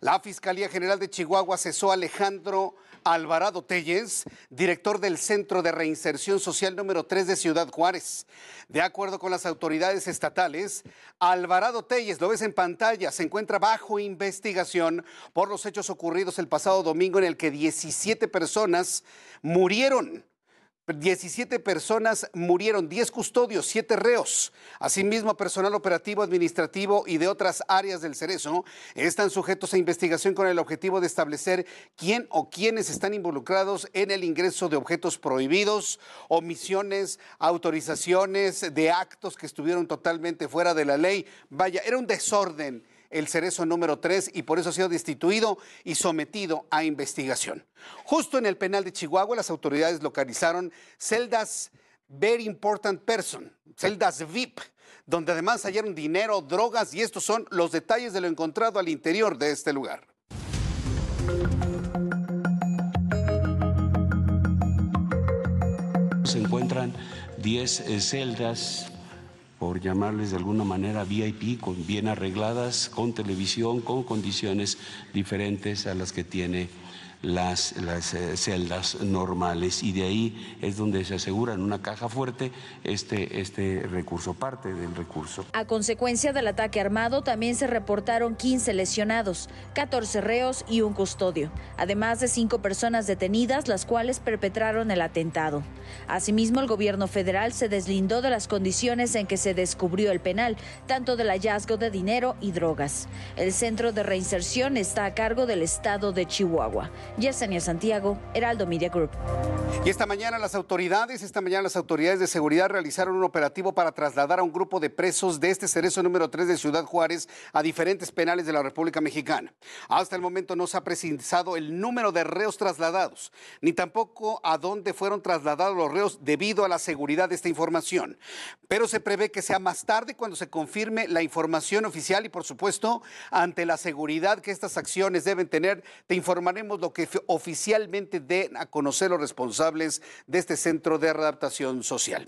La Fiscalía General de Chihuahua cesó a Alejandro Alvarado Telles, director del Centro de Reinserción Social número 3 de Ciudad Juárez. De acuerdo con las autoridades estatales, Alvarado Telles, lo ves en pantalla, se encuentra bajo investigación por los hechos ocurridos el pasado domingo en el que 17 personas murieron 17 personas murieron, 10 custodios, 7 reos. Asimismo, personal operativo, administrativo y de otras áreas del Cerezo están sujetos a investigación con el objetivo de establecer quién o quiénes están involucrados en el ingreso de objetos prohibidos, omisiones, autorizaciones de actos que estuvieron totalmente fuera de la ley. Vaya, era un desorden el cerezo número 3 y por eso ha sido destituido y sometido a investigación. Justo en el penal de Chihuahua, las autoridades localizaron celdas Very Important Person, celdas VIP, donde además hallaron dinero, drogas y estos son los detalles de lo encontrado al interior de este lugar. Se encuentran 10 eh, celdas por llamarles de alguna manera VIP, con, bien arregladas, con televisión, con condiciones diferentes a las que tiene las, eh, celdas normales y de ahí es donde se asegura en una caja fuerte este, este recurso, parte del recurso. A consecuencia del ataque armado también se reportaron 15 lesionados, 14 reos y un custodio, además de cinco personas detenidas las cuales perpetraron el atentado. Asimismo, el gobierno federal se deslindó de las condiciones en que se descubrió el penal, tanto del hallazgo de dinero y drogas. El centro de reinserción está a cargo del estado de Chihuahua. Yesenia Santiago, Heraldo Media Group. Y esta mañana las autoridades, esta mañana las autoridades de seguridad realizaron un operativo para trasladar a un grupo de presos de este cerezo número 3 de Ciudad Juárez a diferentes penales de la República Mexicana. Hasta el momento no se ha precisado el número de reos trasladados, ni tampoco a dónde fueron trasladados los reos debido a la seguridad de esta información. Pero se prevé que sea más tarde cuando se confirme la información oficial y por supuesto, ante la seguridad que estas acciones deben tener, te informaremos lo que que oficialmente den a conocer los responsables de este centro de readaptación social.